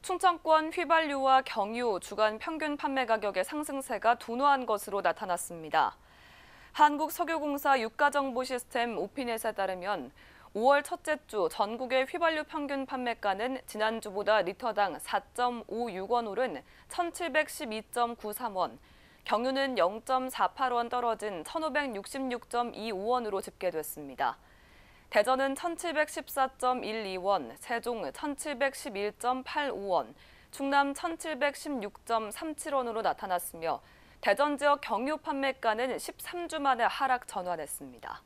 충청권 휘발유와 경유 주간 평균 판매 가격의 상승세가 둔화한 것으로 나타났습니다. 한국석유공사 유가정보 시스템 오피넷에 따르면 5월 첫째 주 전국의 휘발유 평균 판매가는 지난주보다 리터당 4.56원 오른 1,712.93원, 경유는 0.48원 떨어진 1,566.25원으로 집계됐습니다. 대전은 1714.12원, 세종 1711.85원, 충남 1716.37원으로 나타났으며 대전 지역 경유 판매가는 13주 만에 하락 전환했습니다.